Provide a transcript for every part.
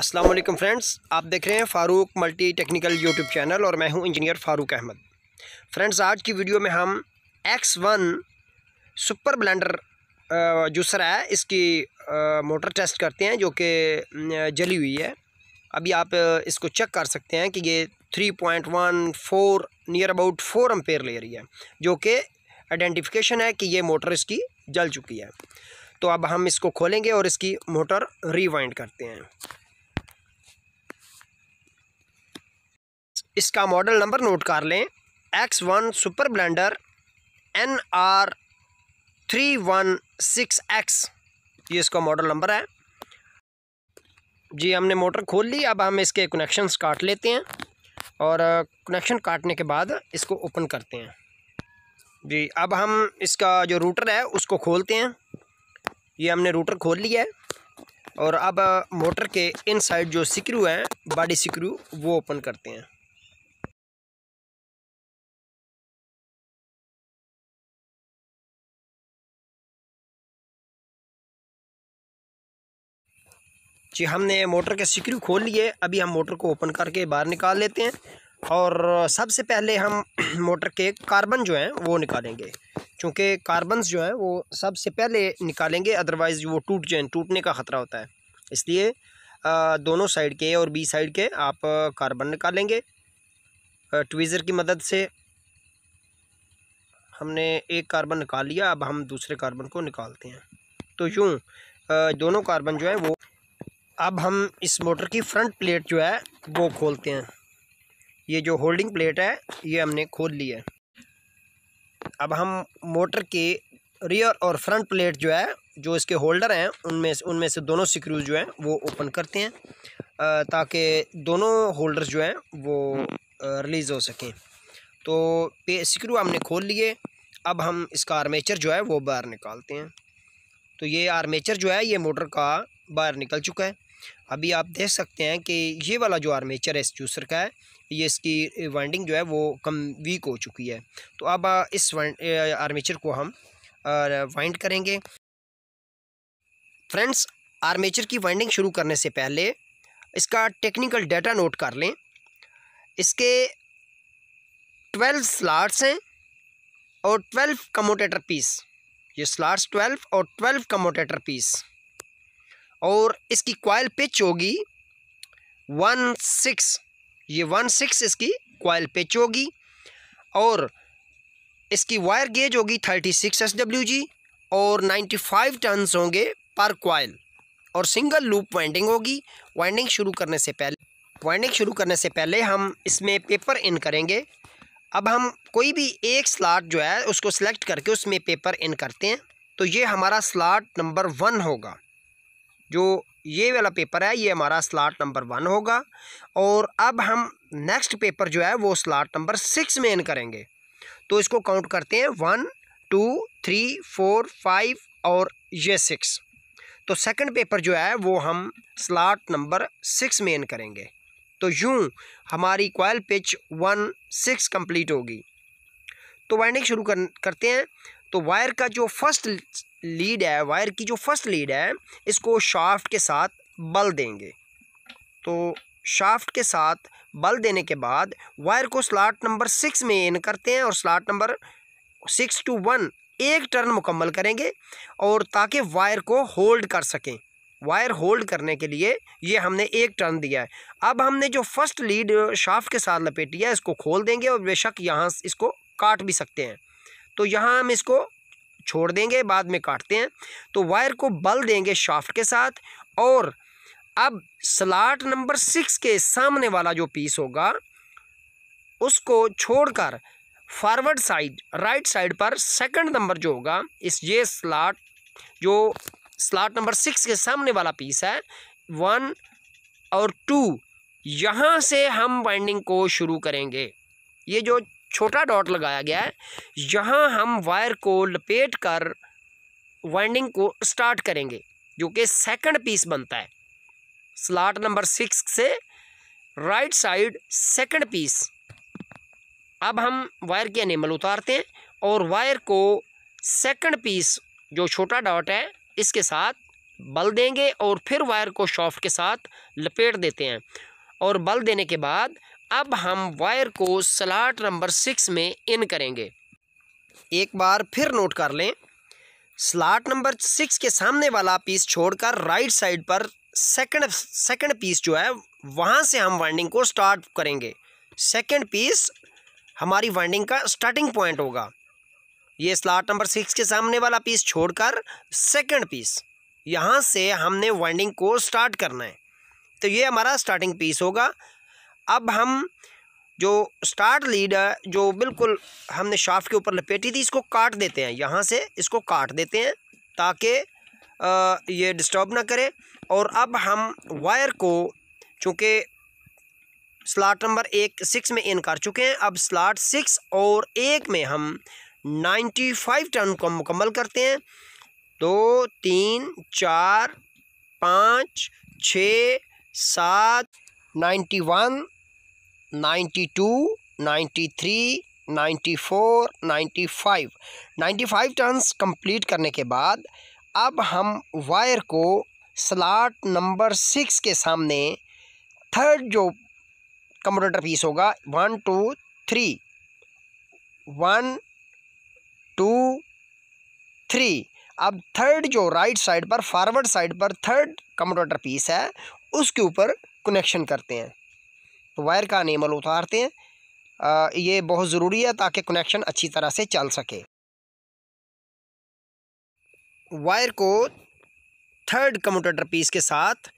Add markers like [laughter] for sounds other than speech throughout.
Aslam friends आप देख रहे हैं Farooq multi technical YouTube channel और मैं हूं इंजीनियर फ़ारूक अहमद फ्रेंड्स आज की वीडियो में हम X one super blender juicer है इसकी मोटर टेस्ट करते हैं जो कि जली हुई है अभी आप इसको चेक कर सकते हैं कि ये three point one four near about four ampere ले रही है जो कि आइडेंटिफिकेशन है कि ये मोटर इसकी जल चुकी है तो अब हम इसको खोलेंगे और इसकी मोटर रिवाइंड करते हैं इसका मॉडल नंबर नोट कर लें X one super blender N R three one six X ये इसका मॉडल नंबर है जी हमने मोटर खोल ली अब हम इसके कनेक्शन काट लेते हैं और कनेक्शन काटने के बाद इसको ओपन करते हैं जी अब हम इसका जो रूटर है उसको खोलते हैं ये हमने रूटर खोल लिया है और अब मोटर के इनसाइड जो सिक्रू हैं बॉडी सिक्रू वो ओपन करते हैं जी हमने मोटर के सिक्रू खोल लिए अभी हम मोटर को ओपन करके बाहर निकाल लेते हैं और सबसे पहले हम [clears throat] मोटर के कार्बन जो हैं वो निकालेंगे क्योंकि कार्बन जो हैं वो सबसे पहले निकालेंगे अदरवाइज़ वो टूट जाए टूटने का ख़तरा होता है इसलिए दोनों साइड के और बी साइड के आप कार्बन निकालेंगे ट्वीज़र की मदद से हमने एक कार्बन निकाल लिया अब हम दूसरे कार्बन को निकालते हैं तो यूँ दोनों कार्बन जो हैं वो अब हम इस मोटर की फ्रंट प्लेट जो है वो खोलते हैं ये जो होल्डिंग प्लेट है ये हमने खोल ली है अब हम मोटर के रियर और फ्रंट प्लेट जो है जो इसके होल्डर हैं उनमें से उनमें से दोनों स्क्रूज जो हैं वो ओपन करते हैं ताकि दोनों होल्डर जो हैं वो रिलीज़ हो सकें तो स्क्रू हमने खोल लिए अब हम इसका आर्मेचर जो है वो बाहर निकालते हैं तो ये आर्मेचर जो है ये मोटर का बाहर निकल चुका है अभी आप देख सकते हैं कि ये वाला जो आर्मेचर है इस जूसर का है ये इसकी वाइंडिंग जो है वो कम वीक हो चुकी है तो अब इस आर्मेचर को हम वाइंड करेंगे फ्रेंड्स आर्मेचर की वाइंडिंग शुरू करने से पहले इसका टेक्निकल डाटा नोट कर लें इसके ट्वेल्व स्लाट्स हैं और ट्वेल्व कमोटेटर पीस ये स्लाट्स ट्वेल्व और ट्वेल्व कमोटेटर पीस और इसकी क्वाइल पिच होगी वन सिक्स ये वन सिक्स इसकी क्वाइल पिच होगी और इसकी वायर गेज होगी thirty six S W G और नाइन्टी फाइव टनस होंगे पर क्वाइल और सिंगल लूप वाइंडिंग होगी वाइंडिंग शुरू करने से पहले वाइंडिंग शुरू करने से पहले हम इसमें पेपर इन करेंगे अब हम कोई भी एक स्लाट जो है उसको सेलेक्ट करके उसमें पेपर इन करते हैं तो ये हमारा स्लाट नंबर वन होगा जो ये वाला पेपर है ये हमारा स्लाट नंबर वन होगा और अब हम नेक्स्ट पेपर जो है वो स्लाट नंबर सिक्स में एन करेंगे तो इसको काउंट करते हैं one two three four five और ये सिक्स तो सेकंड पेपर जो है वो हम स्लाट नंबर सिक्स में एन करेंगे तो यूँ हमारी coil pitch one six complete होगी तो वाइंडिंग शुरू कर, करते हैं तो वायर का जो फर्स्ट लीड है वायर की जो फर्स्ट लीड है इसको शाफ्ट के साथ बल देंगे तो शाफ्ट के साथ बल देने के बाद वायर को स्लाट नंबर सिक्स में इन करते हैं और slot number six to one एक टर्न मुकम्मल करेंगे और ताकि वायर को होल्ड कर सकें वायर होल्ड करने के लिए ये हमने एक टर्न दिया है अब हमने जो फर्स्ट लीड शाफ्ट के साथ लपेटी है इसको खोल देंगे और बेशक यहाँ इसको काट भी सकते हैं तो यहाँ हम इसको छोड़ देंगे बाद में काटते हैं तो वायर को बल देंगे शाफ्ट के साथ और अब स्लाट नंबर सिक्स के सामने वाला जो पीस होगा उसको छोड़कर फॉरवर्ड साइड राइट साइड पर सेकंड नंबर जो होगा इस ये स्लाट जो स्लाट नंबर सिक्स के सामने वाला पीस है वन और टू यहाँ से हम बाइंडिंग को शुरू करेंगे ये जो छोटा डॉट लगाया गया है यहाँ हम वायर को लपेट कर वाइंडिंग को स्टार्ट करेंगे जो कि सेकंड पीस बनता है स्लाट नंबर सिक्स से राइट साइड सेकंड पीस अब हम वायर के एनेमल उतारते हैं और वायर को सेकंड पीस जो छोटा डॉट है इसके साथ बल देंगे और फिर वायर को शॉफ्ट के साथ लपेट देते हैं और बल देने के बाद अब हम वायर को स्लाट नंबर सिक्स में इन करेंगे एक बार फिर नोट कर लें स्लाट नंबर सिक्स के सामने वाला पीस छोड़कर राइट साइड पर सेकंड सेकंड पीस जो है वहाँ से हम वाइंडिंग को स्टार्ट करेंगे सेकंड पीस हमारी वाइंडिंग का स्टार्टिंग पॉइंट होगा ये स्लाट नंबर सिक्स के सामने वाला पीस छोड़कर सेकंड पीस यहाँ से हमने वाइंडिंग को स्टार्ट करना है तो ये हमारा स्टार्टिंग पीस होगा अब हम जो स्टार्ट लीड है जो बिल्कुल हमने शाफ के ऊपर लपेटी थी इसको काट देते हैं यहाँ से इसको काट देते हैं ताकि ये डिस्टर्ब ना करे और अब हम वायर को चूँकि स्लाट नंबर एक सिक्स में इन कर चुके हैं अब स्लाट सिक्स और एक में हम नाइन्टी फाइव टन को मुकम्मल करते हैं दो तीन चार पाँच छ सात ninety one ninety two ninety three ninety four ninety five ninety five turns complete करने के बाद अब हम वायर को स्लाट नंबर सिक्स के सामने थर्ड जो कंप्यूटर पीस होगा one two three one two three अब थर्ड जो राइट साइड पर फॉरवर्ड साइड पर थर्ड कंप्यूटर पीस है उसके ऊपर कनेक्शन करते हैं तो वायर का अनेमल उतारते हैं ये बहुत ज़रूरी है ताकि कनेक्शन अच्छी तरह से चल सके वायर को थर्ड कम्यूटेटर पीस के साथ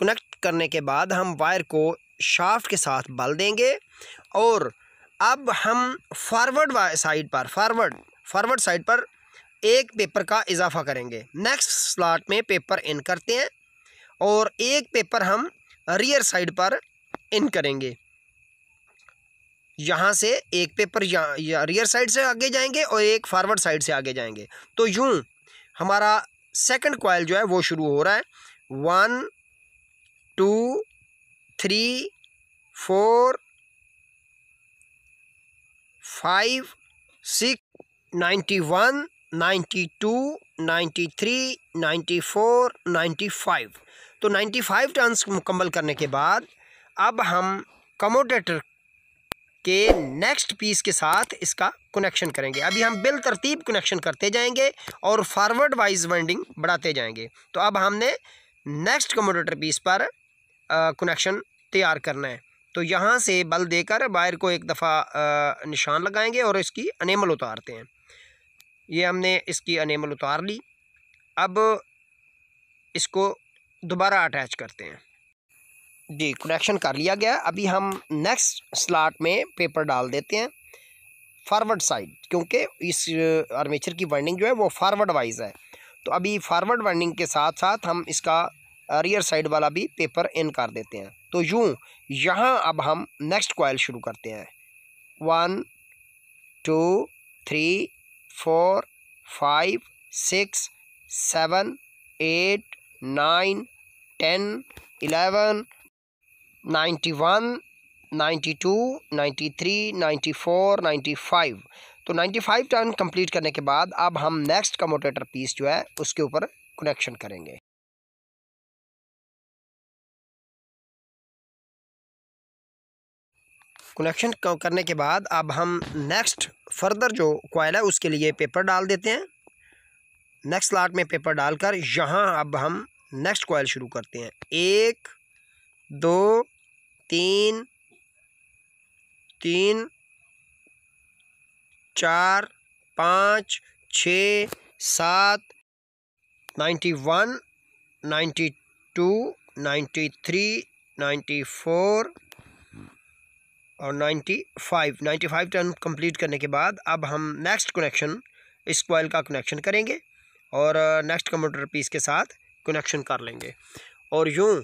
कनेक्ट करने के बाद हम वायर को शाफ्ट के साथ बल देंगे और अब हम फॉरवर्ड साइड पर फॉरवर्ड फॉरवर्ड साइड पर एक पेपर का इजाफा करेंगे नेक्स्ट स्लॉट में पेपर इन करते हैं और एक पेपर हम रियर साइड पर इन करेंगे यहाँ से एक पेपर या रियर साइड से आगे जाएंगे और एक फॉरवर्ड साइड से आगे जाएंगे तो यूँ हमारा सेकंड कॉयल जो है वो शुरू हो रहा है one two three four five six ninety one ninety two ninety three ninety four ninety five तो नाइन्टी फाइव टर्न्स मुकम्मल करने के बाद अब हम कमोटेटर के नेक्स्ट पीस के साथ इसका कनेक्शन करेंगे अभी हम बिल तरतीब कनेक्शन करते जाएंगे और फॉरवर्ड वाइज वाइंडिंग बढ़ाते जाएंगे तो अब हमने नेक्स्ट कमोटेटर पीस पर कनेक्शन तैयार करना है तो यहाँ से बल देकर वायर को एक दफ़ा निशान लगाएंगे और इसकी अनेमल उतारते हैं ये हमने इसकी अनेमल उतार ली अब इसको दोबारा अटैच करते हैं जी कनेक्शन कर लिया गया अभी हम नेक्स्ट स्लाट में पेपर डाल देते हैं फारवर्ड साइड क्योंकि इस आर्मेचर की वाइंडिंग जो है वो फारवर्ड वाइज है तो अभी फारवर्ड वाइंडिंग के साथ साथ हम इसका रियर साइड वाला भी पेपर इन कर देते हैं तो यूँ यहाँ अब हम नेक्स्ट कॉयल शुरू करते हैं one two three four five six seven eight nine ten eleven ninety one ninety two ninety three ninety four ninety five तो नाइन्टी फाइव टर्न कंप्लीट करने के बाद अब हम नेक्स्ट कमोटेटर पीस जो है उसके ऊपर कनेक्शन करेंगे कनेक्शन करने के बाद अब हम नेक्स्ट फर्दर जो कॉयल है उसके लिए पेपर डाल देते हैं नेक्स्ट लाट में पेपर डालकर यहाँ अब हम नेक्स्ट कॉयल शुरू करते हैं एक दो तीन तीन चार पाँच छ सात ninety one ninety two ninety three ninety four और ninety five ninety five turn complete करने के बाद अब हम नेक्स्ट कनेक्शन इस कोयल का कनेक्शन करेंगे और नेक्स्ट कंप्यूटर पीस के साथ कनेक्शन कर लेंगे और यूँ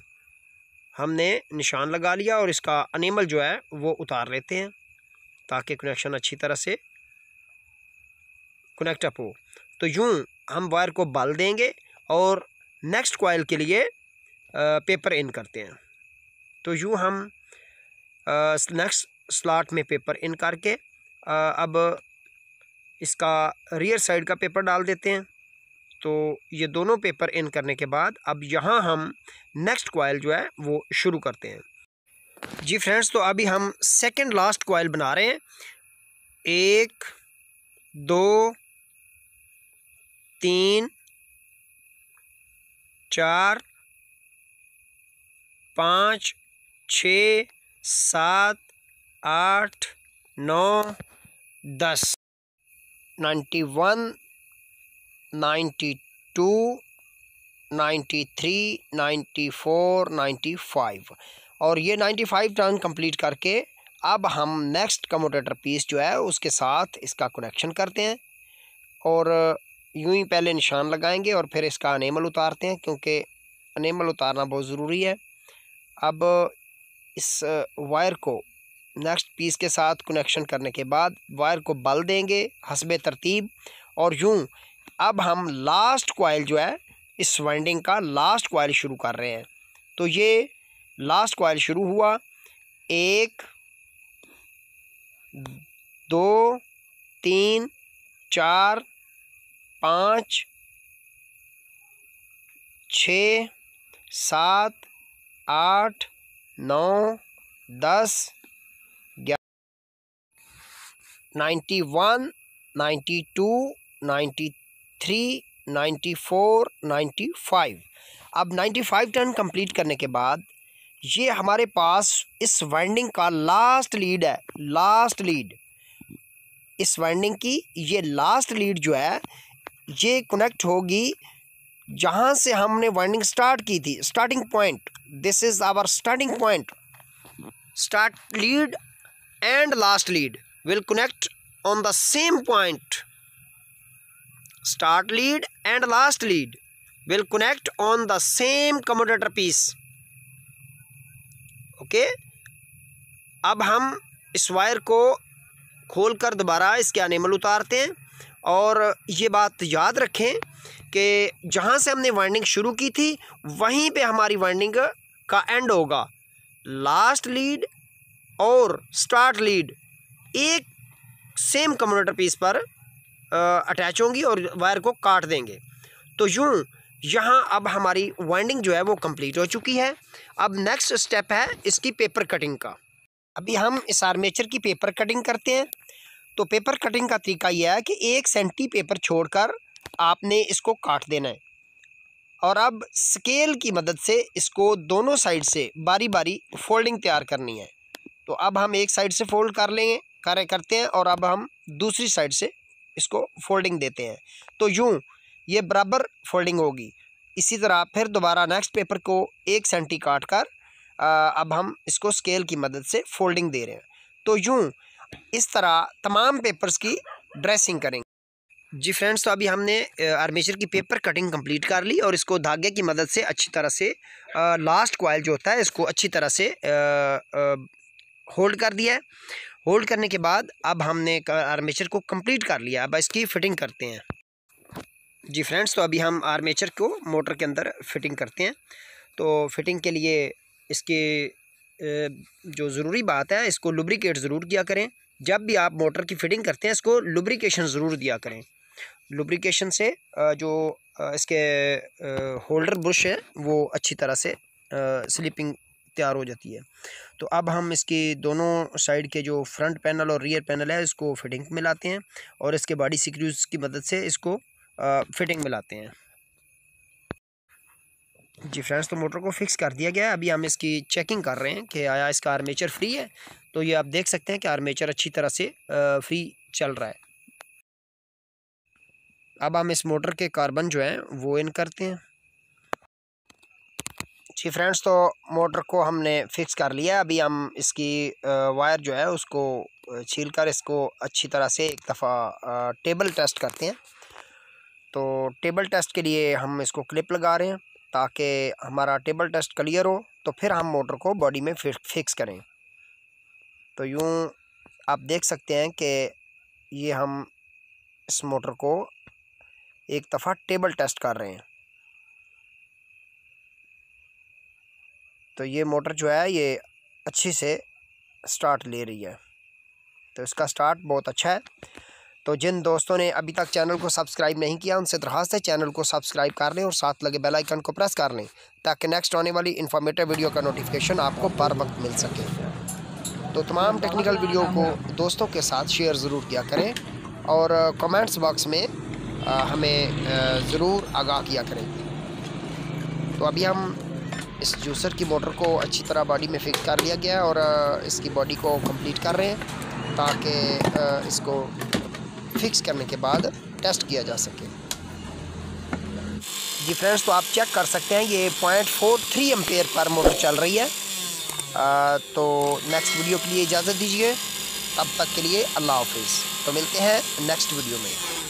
हमने निशान लगा लिया और इसका अनिमल जो है वो उतार लेते हैं ताकि कनेक्शन अच्छी तरह से कनेक्ट अप हो तो यूँ हम वायर को बल देंगे और नेक्स्ट कॉयल के लिए पेपर इन करते हैं तो यूँ हम नेक्स्ट स्लाट में पेपर इन करके अब इसका रियर साइड का पेपर डाल देते हैं तो ये दोनों पेपर इन करने के बाद अब यहाँ हम नेक्स्ट कॉयल जो है वो शुरू करते हैं जी फ्रेंड्स तो अभी हम सेकंड लास्ट कॉयल बना रहे हैं एक दो तीन चार पाँच छ सात आठ नौ दस ninety one ninety two ninety three ninety four ninety five और ये नाइन्टी फाइव टर्न कम्प्लीट करके अब हम नेक्स्ट कम्यूटेटर पीस जो है उसके साथ इसका कनेक्शन करते हैं और यूं ही पहले निशान लगाएंगे और फिर इसका अनेमल उतारते हैं क्योंकि अनेमल उतारना बहुत ज़रूरी है अब इस वायर को नेक्स्ट पीस के साथ कनेक्शन करने के बाद वायर को बल देंगे हसब तरतीब और यूं अब हम लास्ट कॉयल जो है इस वाइंडिंग का लास्ट कॉयल शुरू कर रहे हैं तो ये लास्ट कॉयल शुरू हुआ एक दो तीन चार पाँच छ सात आठ नौ दस ग्यारह ninety one ninety two ninety three ninety four ninety five अब नाइन्टी फाइव टर्न कंप्लीट करने के बाद ये हमारे पास इस वाइंडिंग का लास्ट लीड है लास्ट लीड इस वाइंडिंग की ये लास्ट लीड जो है ये कनेक्ट होगी जहाँ से हमने वाइंडिंग स्टार्ट की थी starting point this is our starting point start lead and last lead will connect on the same point start lead and last lead will connect on the same commutator piece okay अब हम इस wire को खोलकर दोबारा इसके अनेमल उतारते हैं और ये बात याद रखें कि जहाँ से हमने वाइंडिंग शुरू की थी वहीं पे हमारी वाइंडिंग का एंड होगा लास्ट लीड और स्टार्ट लीड एक सेम कम्यूटर पीस पर अटैच होंगी और वायर को काट देंगे तो यूँ यहाँ अब हमारी वाइंडिंग जो है वो कंप्लीट हो चुकी है अब नेक्स्ट स्टेप है इसकी पेपर कटिंग का अभी हम इस आर्मेचर की पेपर कटिंग करते हैं तो पेपर कटिंग का तरीका यह है कि एक सेंटी पेपर छोड़कर आपने इसको काट देना है और अब स्केल की मदद से इसको दोनों साइड से बारी बारी फोल्डिंग तैयार करनी है तो अब हम एक साइड से फोल्ड कर लेंगे कार्य करते हैं और अब हम दूसरी साइड से इसको फोल्डिंग देते हैं तो यूँ ये बराबर फोल्डिंग होगी इसी तरह फिर दोबारा नेक्स्ट पेपर को एक सेंटी काट कर आ, अब हम इसको स्केल की मदद से फोल्डिंग दे रहे हैं तो यूँ इस तरह तमाम पेपर्स की ड्रेसिंग करेंगे जी फ्रेंड्स तो अभी हमने आर्मेचर की पेपर कटिंग कंप्लीट कर ली और इसको धागे की मदद से अच्छी तरह से आ, लास्ट कॉयल जो होता है इसको अच्छी तरह से होल्ड कर दिया है होल्ड करने के बाद अब हमने आर्मेचर को कंप्लीट कर लिया अब इसकी फ़िटिंग करते हैं जी फ्रेंड्स तो अभी हम आर्मेचर को मोटर के अंदर फिटिंग करते हैं तो फिटिंग के लिए इसके जो ज़रूरी बात है इसको लुब्रिकेट ज़रूर किया करें जब भी आप मोटर की फ़िटिंग करते हैं इसको लुब्रिकेशन ज़रूर दिया करें लुब्रिकेशन से जो इसके होल्डर ब्रश है वो अच्छी तरह से स्लीपिंग तैयार हो जाती है तो अब हम इसके दोनों साइड के जो फ्रंट पैनल और रियर पैनल है इसको फिटिंग में लाते हैं और इसके बॉडी सिक्रूज की मदद से इसको फिटिंग में लाते हैं जी फ्रेंड्स तो मोटर को फिक्स कर दिया गया है अभी हम इसकी चेकिंग कर रहे हैं कि आया इसका आर्मेचर फ्री है तो ये आप देख सकते हैं कि आर्मेचर अच्छी तरह से फ्री चल रहा है अब हम इस मोटर के कार्बन जो हैं वो इन करते हैं जी फ्रेंड्स तो मोटर को हमने फिक्स कर लिया अभी हम इसकी वायर जो है उसको छील कर इसको अच्छी तरह से एक दफ़ा टेबल टेस्ट करते हैं तो टेबल टेस्ट के लिए हम इसको क्लिप लगा रहे हैं ताकि हमारा टेबल टेस्ट क्लियर हो तो फिर हम मोटर को बॉडी में फिक्स करें तो यूँ आप देख सकते हैं कि ये हम इस मोटर को एक दफ़ा टेबल टेस्ट कर रहे हैं तो ये मोटर जो है ये अच्छी से स्टार्ट ले रही है तो इसका स्टार्ट बहुत अच्छा है तो जिन दोस्तों ने अभी तक चैनल को सब्सक्राइब नहीं किया उनसे दरखास्त है चैनल को सब्सक्राइब कर लें और साथ लगे बेल आइकन को प्रेस कर लें ताकि नेक्स्ट आने वाली इन्फॉर्मेटिव वीडियो का नोटिफिकेशन आपको बार वक्त मिल सके तो तमाम टेक्निकल वीडियो को दोस्तों के साथ शेयर ज़रूर किया करें और कमेंट्स बॉक्स में हमें ज़रूर आगाह किया करें तो अभी हम इस जूसर की मोटर को अच्छी तरह बॉडी में फिक्स कर लिया गया है और इसकी बॉडी को कंप्लीट कर रहे हैं ताकि इसको फिक्स करने के बाद टेस्ट किया जा सके जी फ्रेंड्स तो आप चेक कर सकते हैं ये पॉइंट फोर थ्री एम्पेयर पर मोटर चल रही है आ, तो नेक्स्ट वीडियो के लिए इजाज़त दीजिए तब तक के लिए अल्लाह हाफिज़ तो मिलते हैं नेक्स्ट वीडियो में